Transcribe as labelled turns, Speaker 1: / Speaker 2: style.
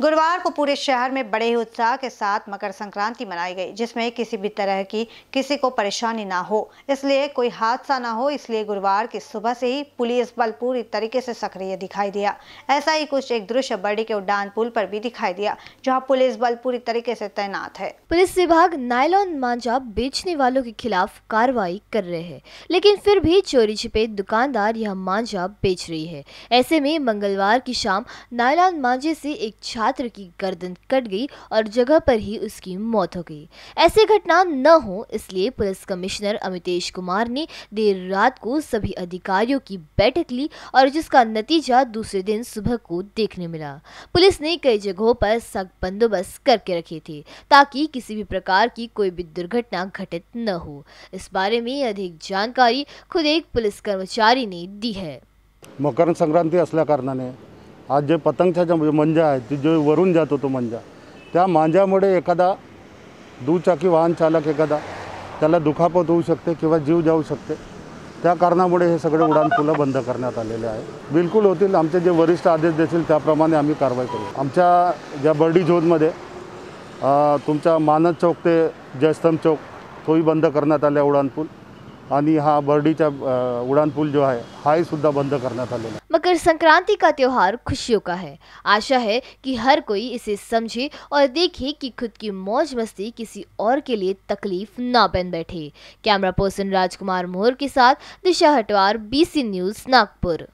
Speaker 1: गुरुवार को पूरे शहर में बड़े ही उत्साह के साथ मकर संक्रांति मनाई गई जिसमें किसी भी तरह की किसी को परेशानी ना हो इसलिए कोई हादसा ना हो इसलिए गुरुवार की सुबह से ही पुलिस बल पूरी तरीके से सक्रिय दिखाई दिया ऐसा ही कुछ एक दृश्य बर्डी के उड्डान पुल पर भी दिखाई दिया जहां पुलिस बल पूरी तरीके से तैनात है
Speaker 2: पुलिस विभाग नायलॉन मांझा बेचने वालों के खिलाफ कार्रवाई कर रहे है लेकिन फिर भी चोरी छिपे दुकानदार यह मांझा बेच रही है ऐसे में मंगलवार की शाम नायलॉन मांझे ऐसी एक छात्र की गर्दन कट गई और जगह पर ही उसकी मौत हो गई ऐसी घटना न हो इसलिए पुलिस कमिश्नर अमितेश कुमार ने देर रात को सभी अधिकारियों की बैठक ली और जिसका नतीजा दूसरे दिन सुबह को देखने मिला पुलिस ने कई जगहों पर सख्त बंदोबस्त करके रखे थे ताकि किसी भी प्रकार की कोई भी दुर्घटना घटित न हो इस बारे में अधिक जानकारी खुद एक पुलिस कर्मचारी ने दी है
Speaker 3: मकर संक्रांति असल्या आज जे पतंगच्या म्हणजे मंजा आहे ती जो वरून जात होतो मंजा त्या मांजामुळे एखादा दुचाकी वाहन चालक एखादा त्याला दुखापत होऊ शकते किंवा जीव जाऊ शकते त्या कारणामुळे हे सगळे पुलं बंद करण्यात आलेले आहे बिलकुल होतील आमचे जे वरिष्ठ आदेश देतील त्याप्रमाणे आम्ही कारवाई करू आमच्या ज्या बर्डी झोनमध्ये तुमच्या मानद चौक ते जयस्तंभ चौक तोही बंद करण्यात आला पूल आणि हा बर्डीचा उड़ान जो है हाई सुद्धा बंद करण्यात
Speaker 2: मकर संक्रांति का त्योहार खुशियों का है आशा है कि हर कोई इसे समझे और देखे कि खुद की मौज मस्ती किसी और के लिए तकलीफ ना बन बैठे कैमरा पर्सन राजकुमार मोहर के साथ दिशा हटवार बीसी न्यूज नागपुर